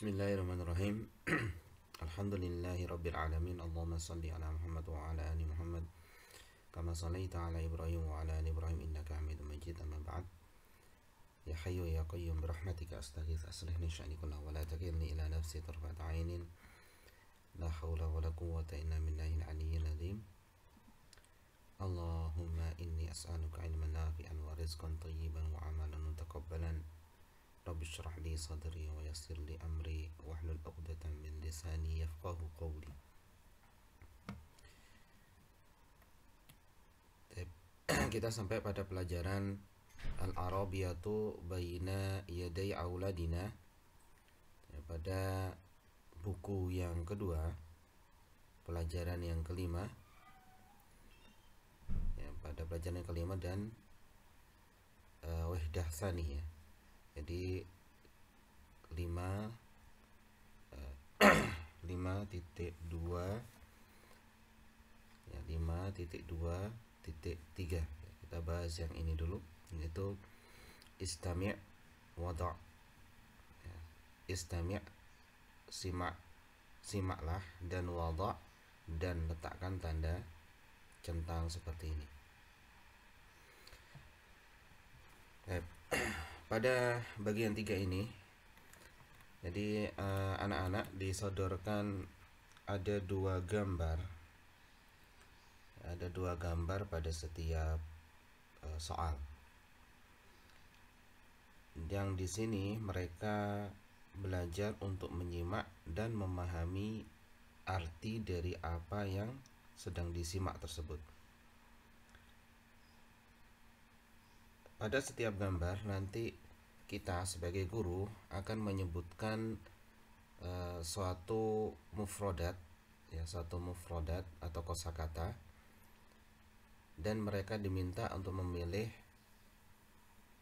بسم الله الرحمن الرحيم الحمد لله رب العالمين اللهم صل على محمد وعلى آل محمد كما صليت على إبراهيم وعلى آل إبراهيم إنك حميد مجيد أما بعد يا حي يا قيوم برحمتك أستغيث أصلح لي شأني كله ولا تكلني إلى نفسي طرفة عين لا حول ولا قوة إلا بالله العلي العظيم اللهم إني أسألك علما نافعا ورزقا طيبا وعملا متقبلا رب اشرح لي صدري wa لي أمري amri wahlul من min lisani yafqahu kita sampai pada pelajaran Al-Arabiyatu Baina Yadai Auladina pada buku yang kedua pelajaran yang kelima ya, pada pelajaran yang kelima dan uh, wahdah sani ya jadi 5 5.2 eh, ya 5.2.3 kita bahas yang ini dulu yaitu istami' wada' ya, istami' simak simaklah dan wada' dan letakkan tanda centang seperti ini. Eh, pada bagian tiga ini jadi eh, anak-anak uh, disodorkan ada dua gambar ada dua gambar pada setiap uh, soal yang di sini mereka belajar untuk menyimak dan memahami arti dari apa yang sedang disimak tersebut. Pada setiap gambar nanti kita sebagai guru akan menyebutkan uh, suatu mufrodat ya suatu mufrodat atau kosakata dan mereka diminta untuk memilih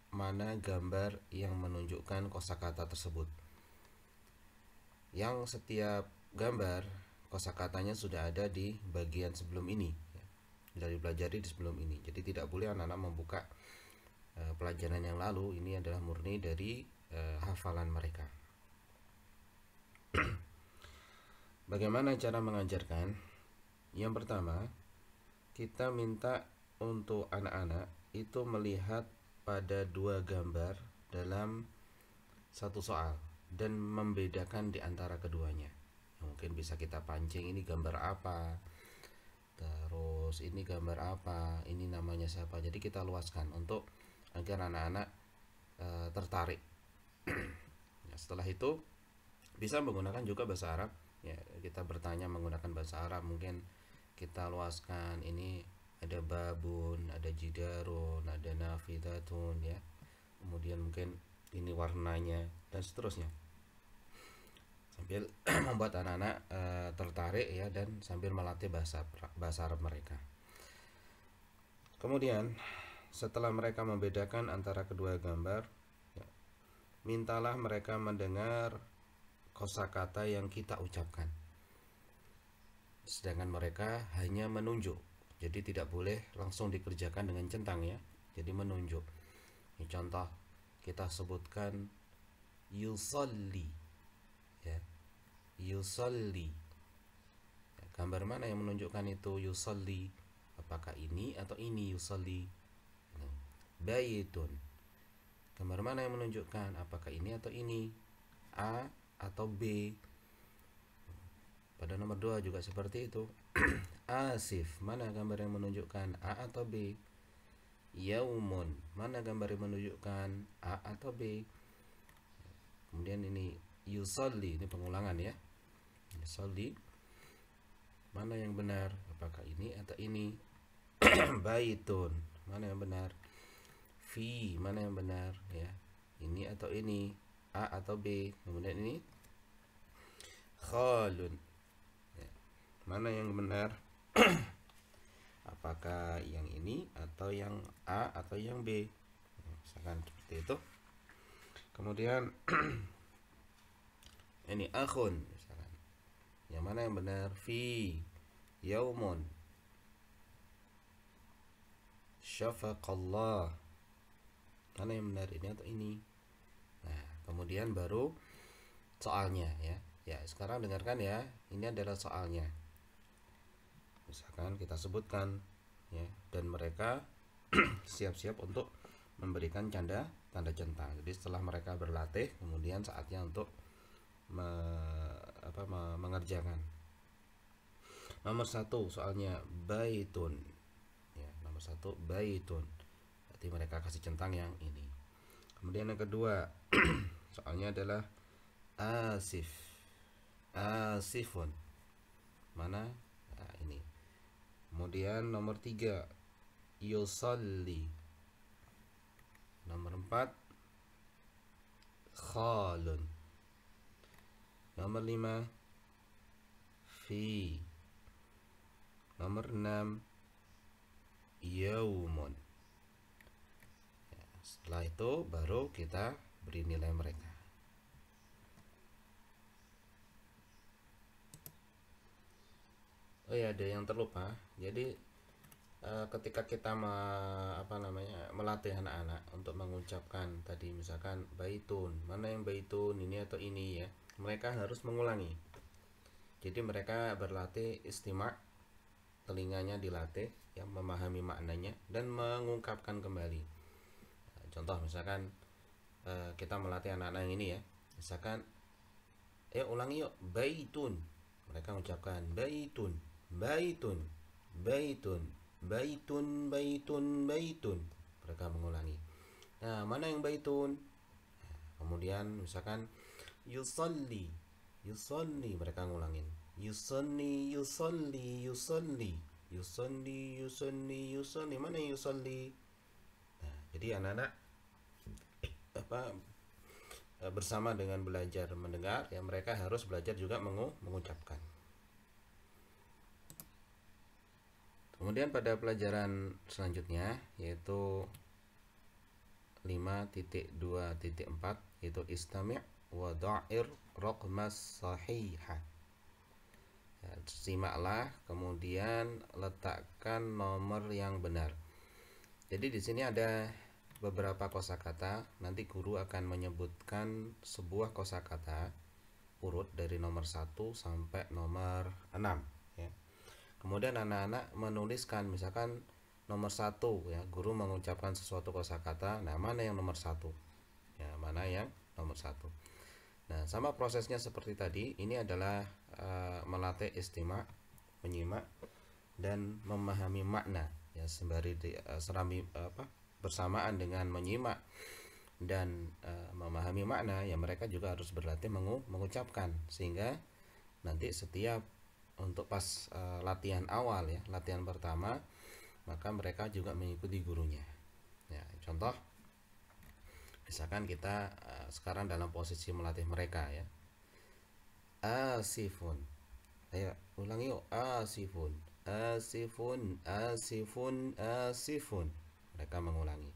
mana gambar yang menunjukkan kosakata tersebut yang setiap gambar kosakatanya sudah ada di bagian sebelum ini ya, dari dipelajari di sebelum ini jadi tidak boleh anak-anak membuka Eh, pelajaran yang lalu ini adalah murni dari uh, hafalan mereka. Bagaimana cara mengajarkan? Yang pertama, kita minta untuk anak-anak itu melihat pada dua gambar dalam satu soal dan membedakan di antara keduanya. Ya, mungkin bisa kita pancing ini gambar apa, terus ini gambar apa, ini namanya siapa. Jadi kita luaskan untuk agar anak-anak e, tertarik. ya, setelah itu bisa menggunakan juga bahasa Arab. Ya, kita bertanya menggunakan bahasa Arab mungkin kita luaskan ini ada babun, ada jidarun, ada nafidatun ya. Kemudian mungkin ini warnanya dan seterusnya. Sambil membuat anak-anak e, tertarik ya dan sambil melatih bahasa bahasa Arab mereka. Kemudian setelah mereka membedakan antara kedua gambar, ya, mintalah mereka mendengar kosakata yang kita ucapkan. Sedangkan mereka hanya menunjuk. Jadi tidak boleh langsung dikerjakan dengan centang ya. Jadi menunjuk. Ini contoh kita sebutkan yusalli ya. Yusalli. Gambar mana yang menunjukkan itu yusalli? Apakah ini atau ini yusalli? bayitun gambar mana yang menunjukkan apakah ini atau ini A atau B pada nomor 2 juga seperti itu asif mana gambar yang menunjukkan A atau B yaumun mana gambar yang menunjukkan A atau B kemudian ini yusolli ini pengulangan ya yusolli mana yang benar apakah ini atau ini baitun mana yang benar fi mana yang benar ya ini atau ini a atau b kemudian ini khalun ya. mana yang benar apakah yang ini atau yang a atau yang b ya, misalkan seperti itu kemudian ini akun misalkan yang mana yang benar fi yaumun syafaqallah mana yang benar ini atau ini nah kemudian baru soalnya ya ya sekarang dengarkan ya ini adalah soalnya misalkan kita sebutkan ya dan mereka siap-siap untuk memberikan canda tanda centang jadi setelah mereka berlatih kemudian saatnya untuk me, apa, me, mengerjakan nomor satu soalnya baitun ya nomor satu baitun berarti mereka kasih centang yang ini kemudian yang kedua soalnya adalah asif asifun mana nah, ini kemudian nomor tiga yusalli nomor empat khalun nomor lima fi nomor enam yaumun setelah itu baru kita beri nilai mereka oh ya ada yang terlupa jadi e, ketika kita me, apa namanya melatih anak-anak untuk mengucapkan tadi misalkan baitun mana yang baitun ini atau ini ya mereka harus mengulangi jadi mereka berlatih istimak telinganya dilatih yang memahami maknanya dan mengungkapkan kembali contoh misalkan e, kita melatih anak-anak ini ya misalkan eh ulangi yuk baitun mereka mengucapkan baitun baitun baitun baitun baitun baitun mereka mengulangi nah mana yang baitun kemudian misalkan yusalli yusalli mereka ngulangin yusalli yusalli yusalli yusalli yusalli yusalli mana yusalli nah jadi anak-anak apa e, bersama dengan belajar mendengar ya mereka harus belajar juga mengu mengucapkan kemudian pada pelajaran selanjutnya yaitu 5.2.4 yaitu istami' wa da'ir raqmas sahihah ya, simaklah kemudian letakkan nomor yang benar jadi di sini ada beberapa kosakata, nanti guru akan menyebutkan sebuah kosakata urut dari nomor 1 sampai nomor 6 ya. Kemudian anak-anak menuliskan misalkan nomor satu ya guru mengucapkan sesuatu kosakata nah mana yang nomor satu ya mana yang nomor satu nah sama prosesnya seperti tadi ini adalah e, melatih istima, menyimak dan memahami makna ya sembari di, e, serami apa bersamaan dengan menyimak dan e, memahami makna ya mereka juga harus berlatih mengu mengucapkan sehingga nanti setiap untuk pas e, latihan awal ya latihan pertama maka mereka juga mengikuti gurunya ya contoh misalkan kita e, sekarang dalam posisi melatih mereka ya asifun ayo ulangi yuk asifun asifun asifun asifun, asifun mereka mengulangi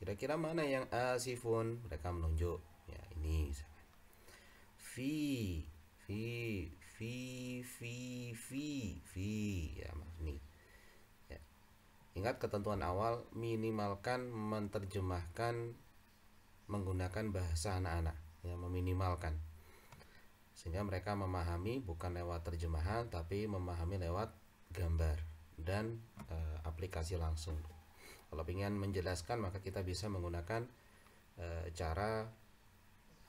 kira-kira mana yang asifun mereka menunjuk ya ini misalkan fi fi fi fi fi fi ya ini ya. ingat ketentuan awal minimalkan menerjemahkan menggunakan bahasa anak-anak Ya meminimalkan sehingga mereka memahami bukan lewat terjemahan tapi memahami lewat gambar dan e, aplikasi langsung. Kalau ingin menjelaskan maka kita bisa menggunakan e, cara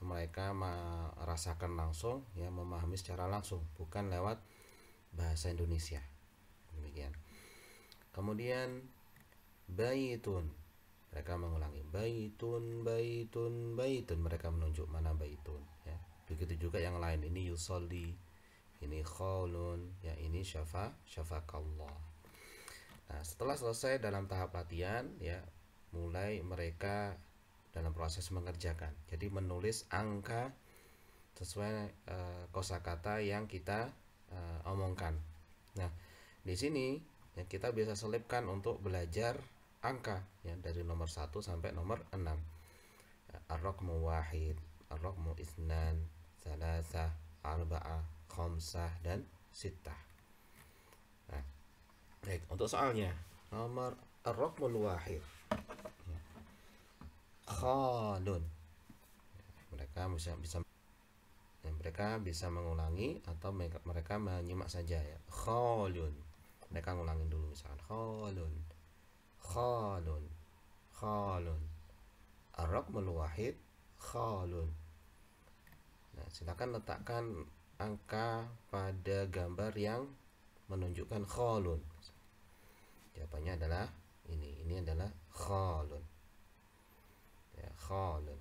mereka merasakan langsung, ya memahami secara langsung, bukan lewat bahasa Indonesia. Demikian. Kemudian baitun. Mereka mengulangi baitun, baitun, baitun. Mereka menunjuk mana baitun. Ya. Begitu juga yang lain. Ini yusoli, ini kholun, ya ini syafa, syafakallah. Nah, setelah selesai dalam tahap latihan ya, mulai mereka dalam proses mengerjakan. Jadi menulis angka sesuai uh, kosakata yang kita uh, omongkan. Nah, di sini ya, kita bisa selipkan untuk belajar angka ya dari nomor 1 sampai nomor 6. Ar-raqmu wahid, ar-raqmu isnan, salasah, arba'ah, khamsah dan sittah. Baik, untuk soalnya nomor ar-raqmul wahid. Khalun. Mereka bisa bisa mereka bisa mengulangi atau mereka menyimak saja ya. Khalun. Mereka ngulangin dulu misalkan khalun. Khalun. Khalun. Ar-raqmul wahid khalun. Nah, silakan letakkan angka pada gambar yang menunjukkan khalun contohnya adalah ini ini adalah khalun ya khalun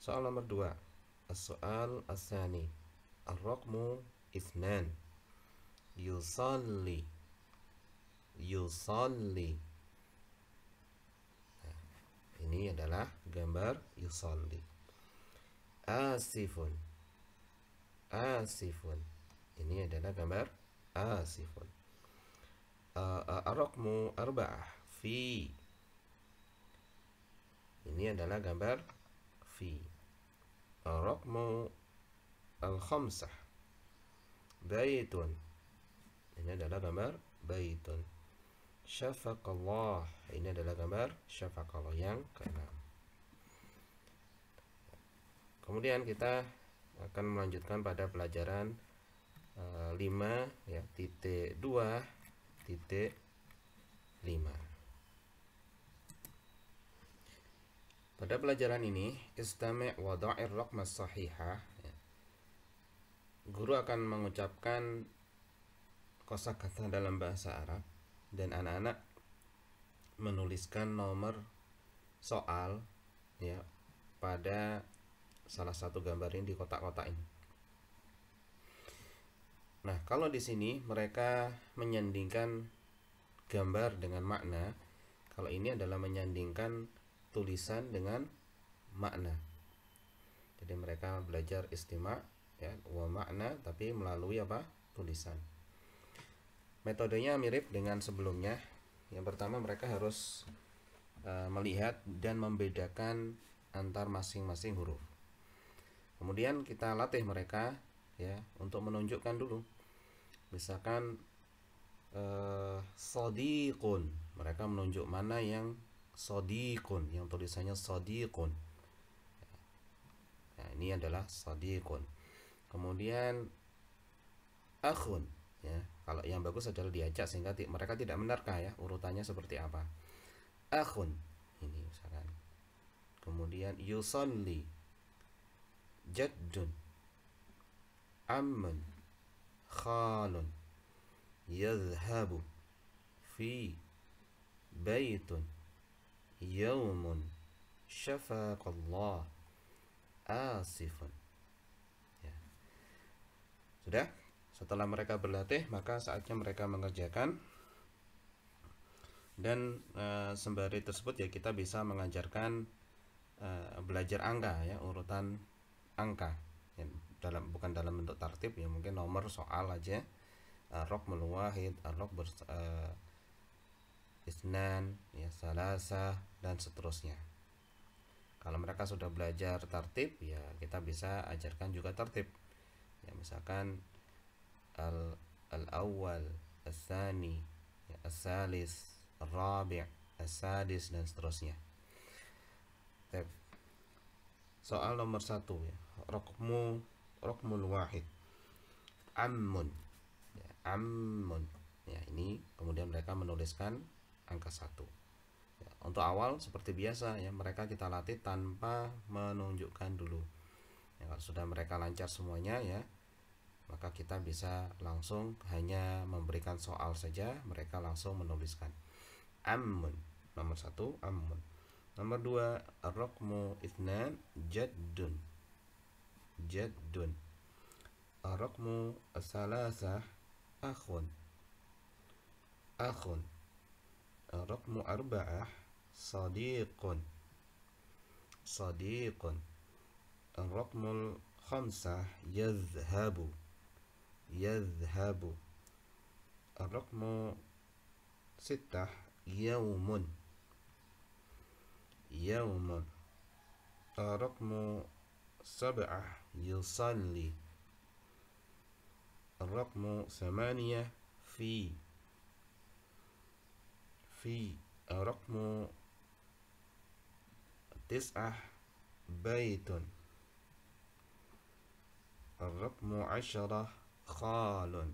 soal nomor dua soal asani al raqmu isnan yusalli yusalli nah, ini adalah gambar yusalli asifun asifun ini adalah gambar asifun Eh, eh, ar Arba'ah Fi Ini adalah gambar Fi ar Al-Khamsah Baitun Ini adalah gambar Baitun Syafaqallah Ini adalah gambar Syafaqallah yang keenam Kemudian kita akan melanjutkan pada pelajaran uh, eh, 5 ya titik 2 titik 5 pada pelajaran ini istimewa wada'ir raqmas sahihah ya, guru akan mengucapkan kosakata dalam bahasa Arab dan anak-anak menuliskan nomor soal ya pada salah satu gambar ini di kotak-kotak ini Nah, kalau di sini mereka menyandingkan gambar dengan makna, kalau ini adalah menyandingkan tulisan dengan makna. Jadi mereka belajar istimak ya, wa makna tapi melalui apa? tulisan. Metodenya mirip dengan sebelumnya. Yang pertama mereka harus e, melihat dan membedakan antar masing-masing huruf. Kemudian kita latih mereka ya untuk menunjukkan dulu misalkan eh, sodikun mereka menunjuk mana yang sodikun yang tulisannya sodikun nah ini adalah sodikun kemudian Akun, ya kalau yang bagus adalah diajak sehingga mereka tidak menerka ya urutannya seperti apa Akun, ini misalkan kemudian yusonli jadun عمن خال يذهب في بيت يوم شفاق الله آسف ya. Sudah? Setelah mereka berlatih, maka saatnya mereka mengerjakan dan e, sembari tersebut ya kita bisa mengajarkan e, belajar angka ya urutan angka. Ya dalam bukan dalam bentuk tertib ya mungkin nomor soal aja arok eh, meluahid arok eh, ber eh, ya salasa dan seterusnya kalau mereka sudah belajar tertib ya kita bisa ajarkan juga tertib ya misalkan al al awal asani ya, asalis rabi asadis dan seterusnya Soal nomor satu ya. Rokmu rokmul wahid ammun ya, ammun ya ini kemudian mereka menuliskan angka satu ya, untuk awal seperti biasa ya mereka kita latih tanpa menunjukkan dulu ya, kalau sudah mereka lancar semuanya ya maka kita bisa langsung hanya memberikan soal saja mereka langsung menuliskan ammun nomor satu ammun nomor dua rokmu itnan Jadun. جد الرقم الثلاثة أخ أخ الرقم أربعة صديق صديق الرقم الخمسة يذهب يذهب الرقم ستة يوم يوم الرقم سبعة يصلي الرقم ثمانية في في الرقم تسعة بيت الرقم عشرة خال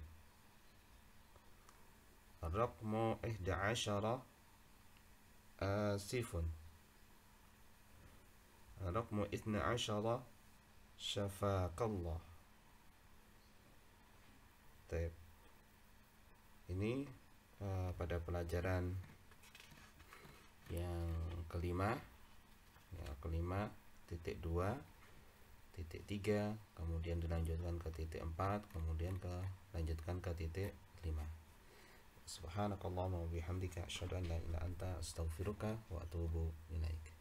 الرقم إحدى عشر آسف الرقم اثنى عشر syafaqallah Taip. ini uh, pada pelajaran yang kelima ya kelima titik dua titik tiga kemudian dilanjutkan ke titik empat kemudian ke lanjutkan ke titik lima subhanakallah wa bihamdika asyhadu an la ilaha anta astaghfiruka wa atubu ilaika